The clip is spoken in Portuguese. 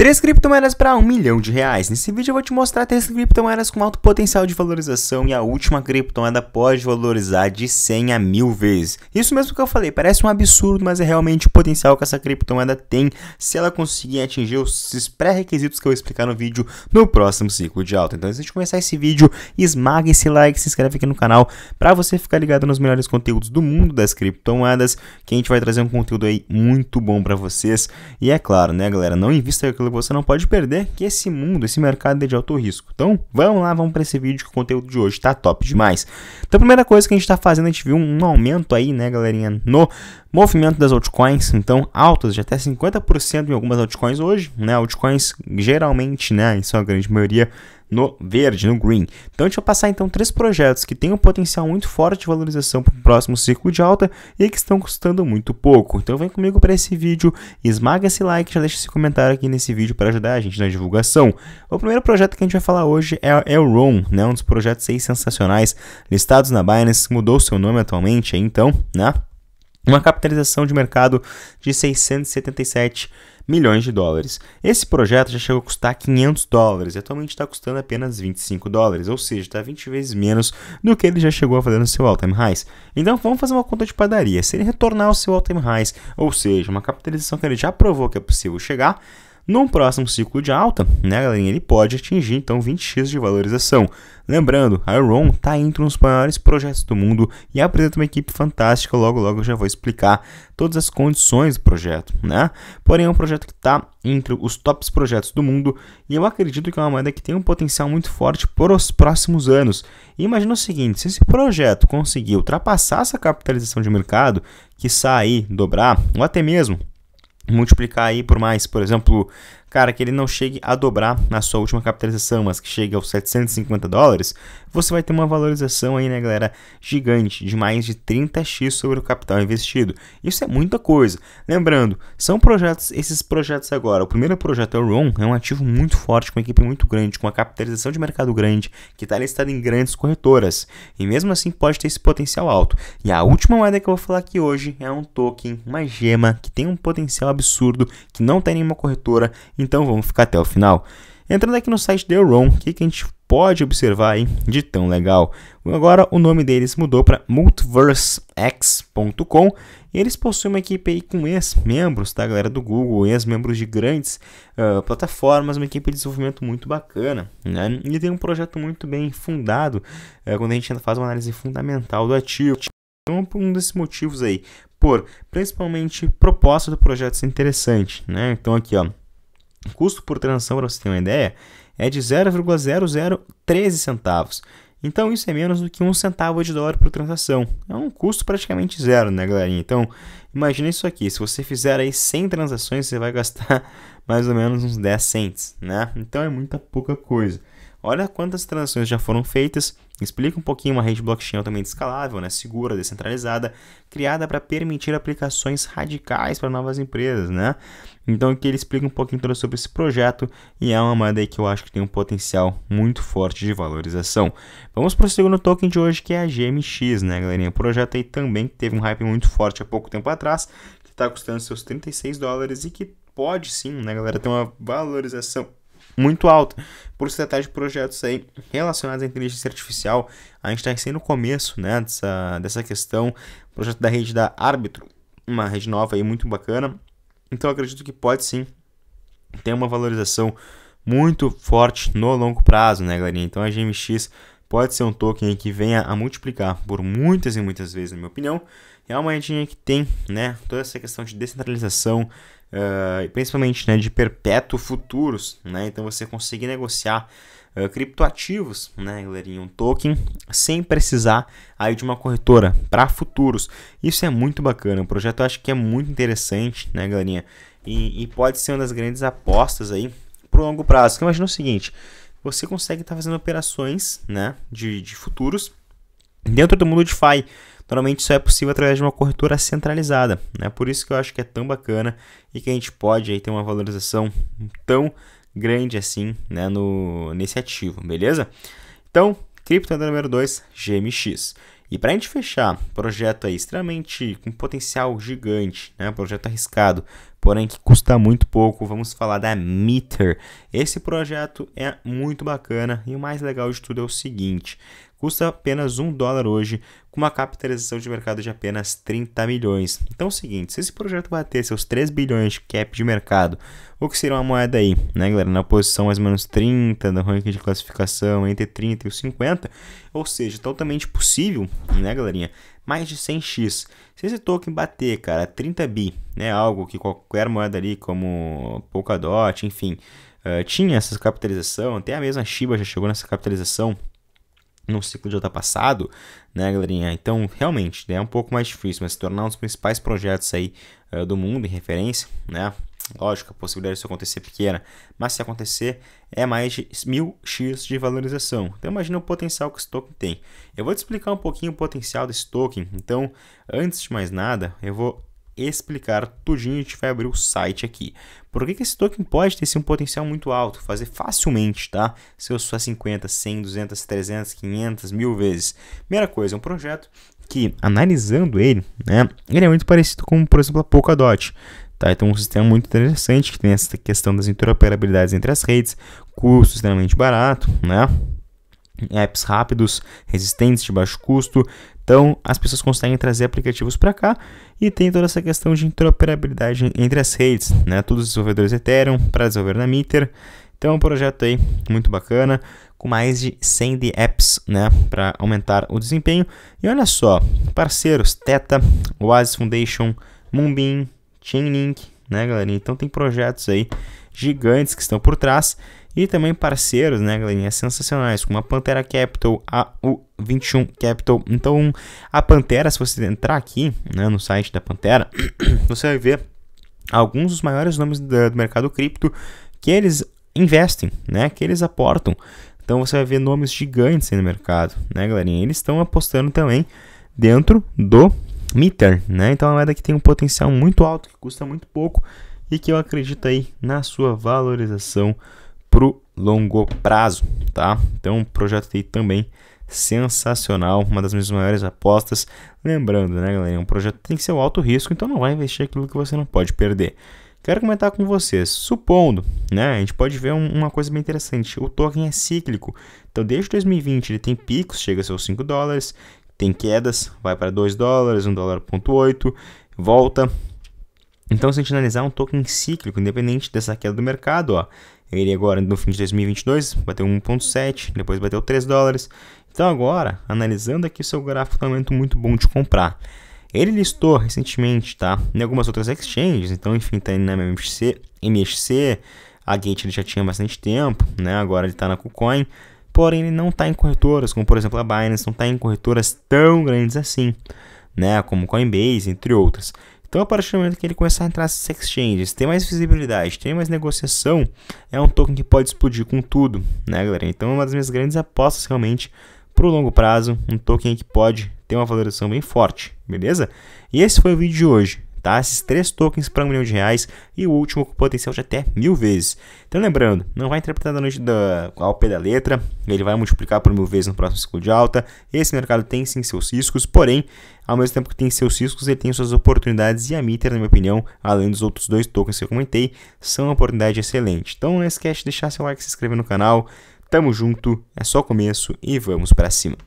Três criptomoedas para um milhão de reais. Nesse vídeo eu vou te mostrar três criptomoedas com alto potencial de valorização e a última criptomoeda pode valorizar de 100 a mil vezes. Isso mesmo que eu falei, parece um absurdo, mas é realmente o potencial que essa criptomoeda tem se ela conseguir atingir os pré-requisitos que eu vou explicar no vídeo no próximo ciclo de alta. Então, antes de começar esse vídeo, esmaga esse like, se inscreve aqui no canal para você ficar ligado nos melhores conteúdos do mundo das criptomoedas, que a gente vai trazer um conteúdo aí muito bom para vocês. E é claro, né, galera, não invista aquilo que você não pode perder, que esse mundo, esse mercado é de alto risco. Então, vamos lá, vamos para esse vídeo que o conteúdo de hoje está top demais. Então, a primeira coisa que a gente está fazendo, a gente viu um aumento aí, né, galerinha, no movimento das altcoins, então altas de até 50% em algumas altcoins hoje, né? Altcoins geralmente, né, em sua grande maioria no verde, no green. Então a gente vai passar então três projetos que têm um potencial muito forte de valorização para o próximo ciclo de alta e que estão custando muito pouco. Então vem comigo para esse vídeo, esmaga esse like, já deixa esse comentário aqui nesse vídeo para ajudar a gente na divulgação. O primeiro projeto que a gente vai falar hoje é, é o ROM, né? um dos projetos aí sensacionais listados na Binance, mudou seu nome atualmente, é então, né? Uma capitalização de mercado de 677 milhões de dólares. Esse projeto já chegou a custar 500 dólares e atualmente está custando apenas 25 dólares, ou seja, está 20 vezes menos do que ele já chegou a fazer no seu all-time highs. Então vamos fazer uma conta de padaria. Se ele retornar ao seu all-time highs, ou seja, uma capitalização que ele já provou que é possível chegar, num próximo ciclo de alta, né, galerinha, ele pode atingir então 20x de valorização. Lembrando, a Iron está entre os maiores projetos do mundo e apresenta uma equipe fantástica. Logo, logo eu já vou explicar todas as condições do projeto, né? Porém, é um projeto que está entre os tops projetos do mundo e eu acredito que é uma moeda que tem um potencial muito forte para os próximos anos. imagina o seguinte: se esse projeto conseguir ultrapassar essa capitalização de mercado, que sair, dobrar ou até mesmo multiplicar aí por mais, por exemplo, cara, que ele não chegue a dobrar na sua última capitalização, mas que chegue aos 750 dólares, você vai ter uma valorização aí, né, galera, gigante, de mais de 30x sobre o capital investido. Isso é muita coisa. Lembrando, são projetos, esses projetos agora. O primeiro projeto é o RON, é um ativo muito forte, com uma equipe muito grande, com uma capitalização de mercado grande, que está listado em grandes corretoras. E mesmo assim pode ter esse potencial alto. E a última moeda que eu vou falar aqui hoje é um token, uma gema, que tem um potencial absurdo, que não tem nenhuma corretora. Então vamos ficar até o final. Entrando aqui no site The Ron, o que, que a gente pode observar aí de tão legal? Agora o nome deles mudou para MultiverseX.com e eles possuem uma equipe aí com ex-membros, tá, galera do Google, ex-membros de grandes uh, plataformas, uma equipe de desenvolvimento muito bacana, né? E tem um projeto muito bem fundado uh, quando a gente faz uma análise fundamental do ativo. Então, um desses motivos aí, por principalmente proposta do projeto ser interessante, né? Então aqui, ó o custo por transação, para você ter uma ideia, é de 0,0013 centavos. Então isso é menos do que um centavo de dólar por transação. É um custo praticamente zero, né, galerinha? Então, imagina isso aqui. Se você fizer aí 100 transações, você vai gastar mais ou menos uns 10 cents, né? Então é muita pouca coisa. Olha quantas transações já foram feitas. Explica um pouquinho uma rede blockchain altamente escalável, né? segura, descentralizada, criada para permitir aplicações radicais para novas empresas. Né? Então aqui ele explica um pouquinho tudo sobre esse projeto e é uma moeda que eu acho que tem um potencial muito forte de valorização. Vamos para o segundo token de hoje que é a GMX, né, galerinha? O projeto aí também teve um hype muito forte há pouco tempo atrás, que está custando seus 36 dólares e que pode sim, né, galera, ter uma valorização muito alta. por tratar de projetos aí relacionados à inteligência artificial, a gente está sendo no começo né, dessa, dessa questão. Projeto da rede da Árbitro, uma rede nova e muito bacana. Então acredito que pode sim ter uma valorização muito forte no longo prazo, né, galerinha? Então a GMX pode ser um token que venha a multiplicar por muitas e muitas vezes, na minha opinião. É uma moedinha que tem né, toda essa questão de descentralização, uh, principalmente né, de perpétuo futuros. Né? Então você conseguir negociar uh, criptoativos, né, galerinha, um token, sem precisar aí de uma corretora para futuros. Isso é muito bacana, o projeto eu acho que é muito interessante, né, galerinha? E, e pode ser uma das grandes apostas aí para o longo prazo. Porque imagina o seguinte, você consegue estar tá fazendo operações né, de, de futuros dentro do mundo DeFi. Normalmente isso é possível através de uma corretora centralizada, né? Por isso que eu acho que é tão bacana e que a gente pode aí ter uma valorização tão grande assim, né, no nesse ativo, beleza? Então, cripto número 2, GMX. E para a gente fechar, projeto aí extremamente com potencial gigante, né? Projeto arriscado, porém que custa muito pouco. Vamos falar da Meter. Esse projeto é muito bacana e o mais legal de tudo é o seguinte: custa apenas um dólar hoje, com uma capitalização de mercado de apenas 30 milhões. Então é o seguinte, se esse projeto bater seus 3 bilhões de cap de mercado, o que seria uma moeda aí, né galera, na posição mais ou menos 30 no ranking de classificação, entre 30 e os 50, ou seja, totalmente possível, né galerinha, mais de 100x. Se esse token bater, cara, 30 bi, né, algo que qualquer moeda ali, como Polkadot, enfim... Uh, tinha essa capitalização, até a mesma Shiba já chegou nessa capitalização, no ciclo de tá passado, né, galerinha? Então, realmente, né, é um pouco mais difícil, mas se tornar um dos principais projetos aí uh, do mundo em referência, né? Lógico, a possibilidade disso acontecer é pequena, mas se acontecer, é mais de mil x de valorização. Então, imagina o potencial que esse token tem. Eu vou te explicar um pouquinho o potencial desse token. Então, antes de mais nada, eu vou explicar tudinho, a gente vai abrir o site aqui. Por que, que esse token pode ter sim, um potencial muito alto? Fazer facilmente, tá? Se eu só 50, 100, 200, 300, 500, mil vezes. Primeira coisa, é um projeto que, analisando ele, né, ele é muito parecido com, por exemplo, a Polkadot. Tá, então, um sistema muito interessante que tem essa questão das interoperabilidades entre as redes, custo extremamente barato, né? apps rápidos, resistentes, de baixo custo. Então, as pessoas conseguem trazer aplicativos para cá e tem toda essa questão de interoperabilidade entre as redes, né? Todos os desenvolvedores Ethereum para desenvolver na Mitter. Então, é um projeto aí muito bacana, com mais de 100 de apps, né, para aumentar o desempenho. E olha só, parceiros Teta, Oasis Foundation, Moonbeam, Chainlink, né, galerinha? Então, tem projetos aí gigantes que estão por trás e também parceiros, né, galerinha, é sensacionais, como a Pantera Capital, a U21 Capital. Então, a Pantera, se você entrar aqui, né, no site da Pantera, você vai ver alguns dos maiores nomes do mercado cripto que eles investem, né, que eles aportam. Então, você vai ver nomes gigantes aí no mercado, né, galerinha? Eles estão apostando também dentro do Meter, né? Então, é uma moeda que tem um potencial muito alto, que custa muito pouco e que eu acredito aí na sua valorização pro longo prazo, tá? Então, um projeto aí também sensacional, uma das minhas maiores apostas. Lembrando, né, galera, um projeto tem que ser um alto risco, então não vai investir aquilo que você não pode perder. Quero comentar com vocês, supondo, né, a gente pode ver um, uma coisa bem interessante, o token é cíclico, então desde 2020 ele tem picos, chega a seus 5 dólares, tem quedas, vai para 2 dólares, 1 dólar ponto 8, volta, então, se a gente analisar é um token cíclico, independente dessa queda do mercado, ó, ele agora no fim de 2022 bateu 1,7, depois bateu 3 dólares. Então, agora, analisando aqui o seu gráfico, é um momento muito bom de comprar. Ele listou recentemente, tá? Em algumas outras exchanges, então, enfim, tá indo na MXC, MXC a Gate ele já tinha bastante tempo, né? Agora ele está na KuCoin, porém ele não está em corretoras, como por exemplo a Binance, não está em corretoras tão grandes assim, né? Como Coinbase, entre outras. Então, a partir do momento que ele começar a entrar nesses exchanges, tem mais visibilidade, tem mais negociação, é um token que pode explodir com tudo, né, galera? Então, é uma das minhas grandes apostas realmente para o longo prazo, um token que pode ter uma valoração bem forte, beleza? E esse foi o vídeo de hoje tá? Esses três tokens para um milhão de reais e o último com potencial de até mil vezes. Então lembrando, não vai interpretar da noite da, ao pé da letra, ele vai multiplicar por mil vezes no próximo ciclo de alta. Esse mercado tem sim seus riscos, porém, ao mesmo tempo que tem seus riscos, ele tem suas oportunidades e a Mitter, na minha opinião, além dos outros dois tokens que eu comentei, são uma oportunidade excelente. Então não esquece de deixar seu like, se inscrever no canal. Tamo junto, é só começo e vamos para cima.